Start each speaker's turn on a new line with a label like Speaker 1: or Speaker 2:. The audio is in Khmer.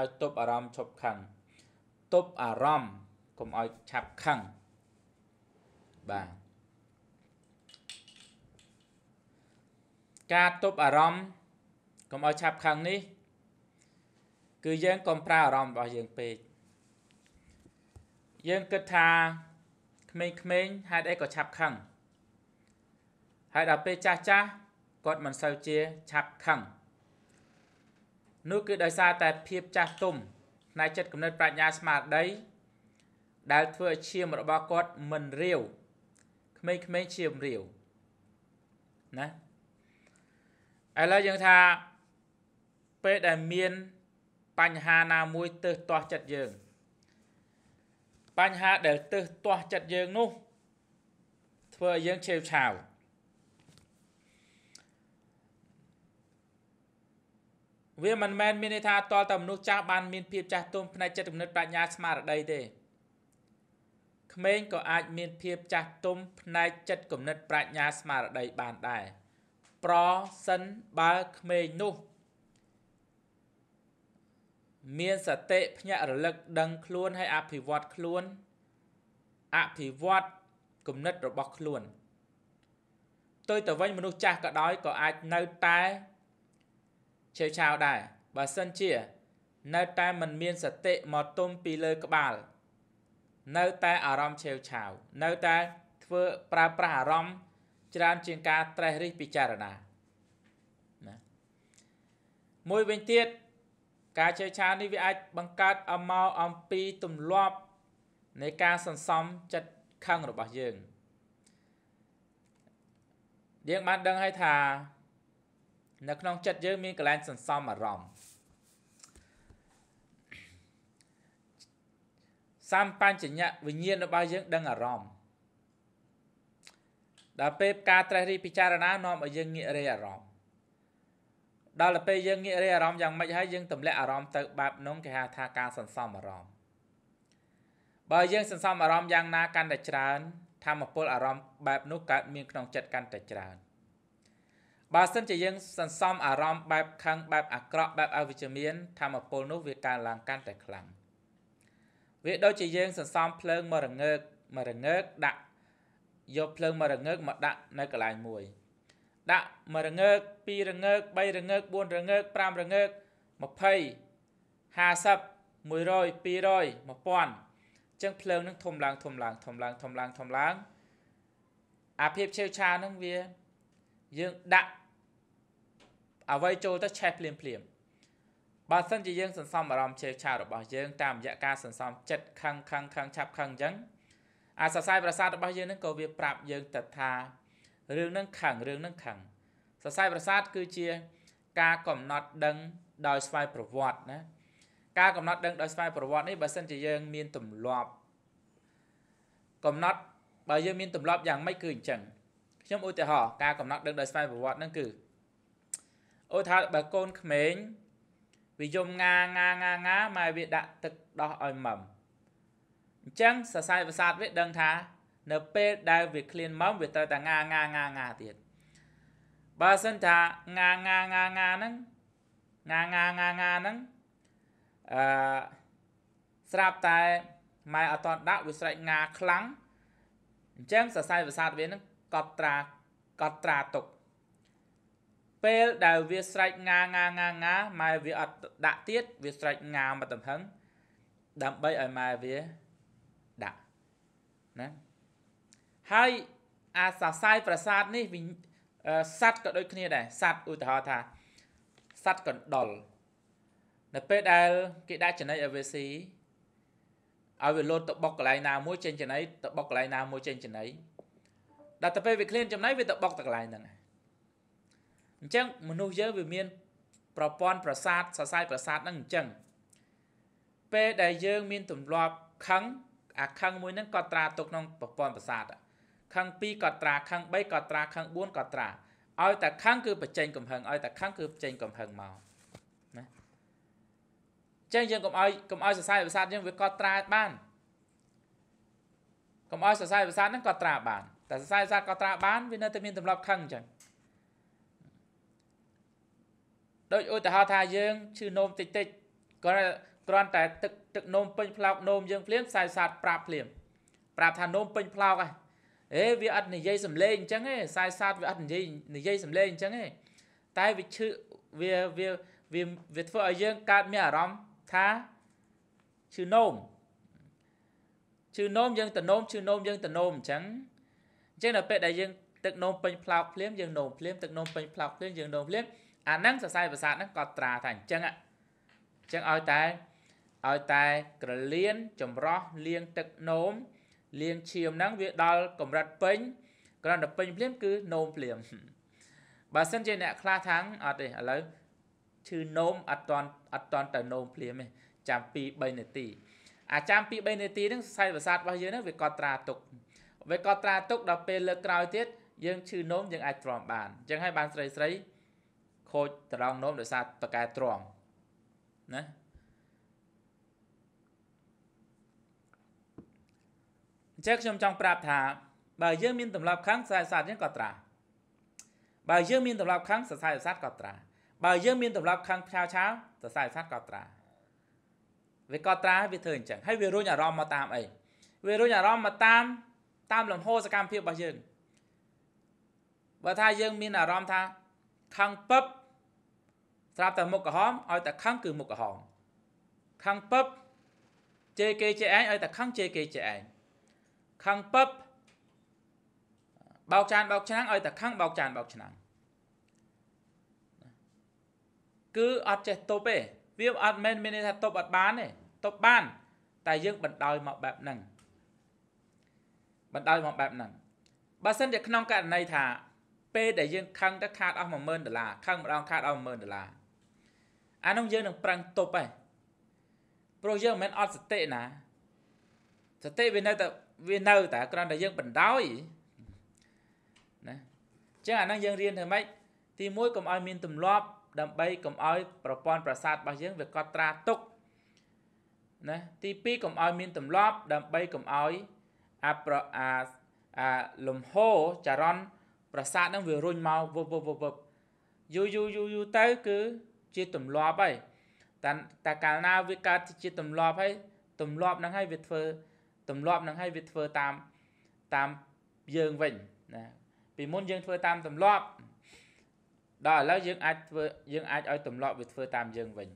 Speaker 1: ឲ្យទប់អារម្មណ៍ឈប់ខឹងទប់អារម្មណ៍កុំឲ្យឆាប់ខឹងបាទការទប់អារម្មណ៍កុំឲ្យឆាប់ខឹងនេះ គឺយើងកុំប្រើអារម្មណ៍របស់យើងពេកយើងគិតថាក្មេងៗហេតុអីក៏ឆាប់ខឹងហើយដល់ពេលចាស់ចាស់គាត់មិនសូវជាឆាប់ខឹងនោះគឺដោយសារតែភាពចាស់ទុំផ្នែកចិត្តគំនិតប្រាជ្ញាស្មារតីដែលធ្វើឲ្យឈាមរបស់គាត់មិនរាវក្មេងៗឈាមរាវណាឥឡូវយើងថាពេលដែលមានបញ្ហាណាមួយទើសទាស់ចិត្តយើងបញ្ហាដែលទើសទាស់ចិត្តយើងនោះធ្វើឲ្យយើងឆេវឆាវវាមិនមែនមានន័យថាតលតែមនុស្សចាស់បានមានភាពចាស់ទុំផ្នែកចិត្តគំនិត ប្រាជ្ញាស្មារតីទេក្មេងក៏អាចមានភាពចាស់ទុំផ្នែកចិត្តគំនិតប្រាជ្ញាស្មារតីបានដែរប្រសិនបើក្មេងនោះមានសតិភ្ញាក់រលឹកដឹងខ្លួនហើយអភិវឌ្ឍខ្លួនអភិវឌ្ឍគំនិតរបស់ខ្លួនទៅទៅវិញ មនុស្សចាស់ក៏ដោយក៏អាចនៅតែឆេវឆាវដែរបើសិនជា នៅតែមិនមានសតិមកទុំពីលើក្បាល នៅតែអារម្មណ៍ឆេវឆាវនៅតែធ្វើប្រើប្រាស់អារម្មណ៍ច្រើនជាងការត្រេះរិះពិចារណាណាមួយវិញទៀតការឆេវឆាវនេះវាអាចបង្កើតអមកអំពីទម្លាប់នៃការសន្សំចិត្តខឹងរបស់យើងយើងបានដឹងហើយថានៅក្នុងចិត្តយើងមានកលែងសន្សំអារម្មណ៍សម្បញ្ញៈវិញ្ញាណរបស់យើងដឹងអារម្មណ៍ដល់ពេលការត្រេះរិះពិចារណានាំឲ្យយើងងាករេអារម្មណ៍ដល់ពេលយើងងាករេអារម្មណ៍យ៉ាងម៉េចហើយយើងទម្លាក់អារម្មណ៍ទៅបែបនោះគេហៅថាការសន្សំអារម្មណ៍បើយើងសន្សំអារម្មណ៍យ៉ាងណាកាន់តែច្រើនធម្មពលអារម្មណ៍បែបនោះកើតមានក្នុងចិត្តកាន់តែច្រើនបើសិនជាយើងសន្សំអារម្មណ៍បែបខឹងបែបអាក្រក់បែបអវិជ្ជមានធម្មពលនោះវាកើនឡើងកាន់តែខ្លាំងវាដូចជាយើងសន្សំភ្លើងមករងើកមករងើកដាក់យកភ្លើងមករងើកមកដាក់នៅកន្លែងមួយដាក់មករងើក2រងើក3រងើក4រងើក5រងើក20 50 100 200 1000ចឹងភ្លើងនឹងធំឡើងធំឡើងធំឡើងធំឡើងធំឡើងអាភាពឆេវឆានឹងវាយើងដាក់អ្វីចូលទៅឆេះភ្លាមភ្លាមបើសិន ជាយើងសន្សំអារម្មណ៍ឆេវឆាវរបស់យើងតាមរយៈការសន្សំចិត្តខឹងខឹងខឹងឆាប់ខឹងអញ្ចឹងអាសរសៃប្រសាទរបស់យើងនឹងក៏វាប្រាប់យើងទៅថារឿងនឹងខឹងរឿងនឹងខឹងសរសៃប្រសាទគឺជា ការកំណត់ដឹងដោយស្វ័យប្រវត្តិណាការកំណត់ដឹងដោយស្វ័យប្រវត្តិនេះបើសិនជាយើងមានទម្លាប់កំណត់បើយើងមានទម្លាប់យ៉ាងម៉េចគឺអញ្ចឹងខ្ញុំឧទាហរណ៍ការកំណត់ដឹងដោយស្វ័យប្រវត្តិហ្នឹងគឺអូថាបើកូនក្មេងវាយំងាងាងាងាម៉ែវាដាក់ទឹកដោះឲ្យម៉មអញ្ចឹងសរសៃប្រសាទវាដឹងថា នៅពេលដែលវាឃ្លានម៉មវាត្រូវតែងាងាងាងាទៀតបើសិនថាងាងាងាងាហ្នឹងងាងាងាងាហ្នឹងអឺស្រាប់តែម៉ែអត់តដាក់វាស្រែកងាខ្លាំងអញ្ចឹងសរសៃប្រសាទវានឹងកត់ត្រាកត់ត្រាទុកពេលដែលវាស្រែកងាងាងាងាម៉ែវាអត់ដាក់ទៀតវាស្រែកងាមកទំហឹងដើម្បីឲ្យម៉ែវាដាក់ណាហើយអាសរសៃប្រាសាទនេះសัตว์ក៏ដូចគ្នាដែរសัตว์ឧទាហរណ៍ថាសัตว์កណ្ដុលនៅពេលដែលគេដាក់ចំណីឲ្យវាស៊ីឲ្យវាលោតទៅបុកកន្លែងណាមួយចេញចំណីទៅបុកកន្លែងណាមួយចេញចំណីដល់ទៅពេលវាឃ្លានចំណីវាទៅបុកទៅកន្លែងហ្នឹងហើយអញ្ចឹងមនុស្សយើងវាមានប្រព័ន្ធប្រសាទសរសៃប្រសាទហ្នឹងអញ្ចឹងពេលដែលយើង មានទម្លាប់ខឹងអាខឹងមួយហ្នឹងក៏ត្រាទុកក្នុងប្រព័ន្ធប្រសាទខឹង2ក៏ត្រាខឹង3ក៏ត្រាខឹង4ក៏ត្រាឲ្យតែខឹងគឺបញ្ចេញកំហឹងឲ្យតែខឹងគឺបញ្ចេញកំហឹងមកណាចឹងយើងកុំឲ្យកុំឲ្យសរសៃប្រសាទយើងវាក៏ត្រាបានកុំឲ្យសរសៃប្រសាទហ្នឹងក៏ត្រាបានតែសរសៃប្រសាទក៏ត្រាបាន វានៅតែមានទម្លាប់ខឹងចឹងដូចឧទាហរណ៍ថាយើងឈឺនោមតិចតិចគ្រាន់គ្រាន់តែ ទឹកទឹកនោមពេញផ្លោកនោមយើងភ្លាមខ្សែសាតប្រាប់ភ្លាម ប្រាប់ថានោមពេញផ្លោកហ៎អេវាអត់និយាយសំឡេងអញ្ចឹងទេខ្សែសាតវាអត់និយាយនិយាយសំឡេងអញ្ចឹងទេតែវាឈឺវាវាវាវាធ្វើឲ្យយើងកើតមានអារម្មណ៍ថាឈឺនោមឈឺនោមយើងតនោមឈឺនោមយើងតនោមអញ្ចឹងអញ្ចឹងដល់ពេលដែលយើងទឹកនោមពេញផ្លោកភ្លាមយើងនោមភ្លាមទឹកនោមពេញផ្លោកភ្លាមយើងនោមភ្លាមអាហ្នឹងសរសៃប្រសាទហ្នឹងក៏ត្រាថាអញ្ចឹងអញ្ចឹងឲ្យតែឲ្យតែក្រលៀនចម្រោះលាងទឹកនោមលាងឈាមហ្នឹងវាដល់កម្រិតពេញគ្រាន់តែពេញភ្លាមគឺនោមភ្លាមបើសិនជាអ្នកខ្លះថាងអត់ទេឥឡូវឈឺនោមអត់តន់អត់តន់ទៅនោមភ្លាមទេចាំ2 3នាទីអាចាំ2 3នាទីហ្នឹងសរសៃប្រសាទរបស់យើងហ្នឹងវាកត់ត្រាទុកវាកត់ត្រាទុកដល់ពេលលើកក្រោយទៀតយើងឈឺនោមយើងអាចទ្រាំបានអញ្ចឹងហើយបានស្រីស្រីខូចត្រង់នោមដោយសារបកែទ្រាំណាអញ្ចឹងខ្ញុំចង់ប្រាប់ថាបើយើងមានទម្លាប់ខឹងខ្សែសាស្ត្រយើងក៏ត្រាបើយើងមានទម្លាប់ខឹងសរសៃសាស្ត្រក៏ត្រាបើយើងមានទម្លាប់ខឹងផ្ឆាវឆាវសរសៃសាស្ត្រក៏ត្រាវាក៏ត្រាវាធ្វើអញ្ចឹងហើយវារុញអារម្មណ៍មកតាមអីវារុញអារម្មណ៍មកតាមតាមលំហសកម្មភាពរបស់យើងបើថាយើងមានអារម្មណ៍ថាខឹងពឹបស្រាប់តែមុខក្រហមឲ្យតែខឹងគឺមុខក្រហមខឹងពឹបជេរគេជេរឯងឲ្យតែខឹងជេរគេជេរឯងខឹងពឹបបោកចានបោកឆ្នាំងឲ្យតែខឹងបោកចានបោកឆ្នាំងគឺអត់ចេះទប់ទេវាអត់មែនមានន័យថាទប់អត់បានទេទប់បាន តែយើងបណ្ដោយមកបែបហ្នឹងបណ្ដោយមកបែបហ្នឹងបើសិនជាក្នុងករណីថាពេលដែលយើងខឹងទៅខាតអស់10000ដុល្លារខឹងម្ដងខាតអស់10000ដុល្លារអានោះយើងនឹងប្រឹងទប់ហើយព្រោះយើងមិនមែនអត់សតិណាសតិវានៅតែវានៅតែគ្រាន់តែយើងបណ្ដោយណាចឹងអាហ្នឹងយើងរៀនធ្វើម៉េចទី1កុំឲ្យមានទម្លាប់ ដើម្បីកុំឲ្យប្រព័ន្ធប្រសាទរបស់យើង វាកត់ត្រាទុកណាទី2កុំឲ្យមានទម្លាប់ ដើម្បីកុំឲ្យអាប្រអាអាលំហោចរន្តប្រសាទហ្នឹងវារុញមកវឹបវឹបវឹបយូរយូរយូរយូរទៅគឺជាទម្លាប់ហើយតែតែកាលណាវាកើតជាទម្លាប់ហើយទម្លាប់ហ្នឹងហើយវាធ្វើទម្លាប់ហ្នឹងហើយវាធ្វើតាមតាមយើងវិញណាពីមុនយើងធ្វើតាមទម្លាប់ដល់ឥឡូវយើងអាចធ្វើយើងអាចឲ្យទម្លាប់វាធ្វើតាមយើងវិញ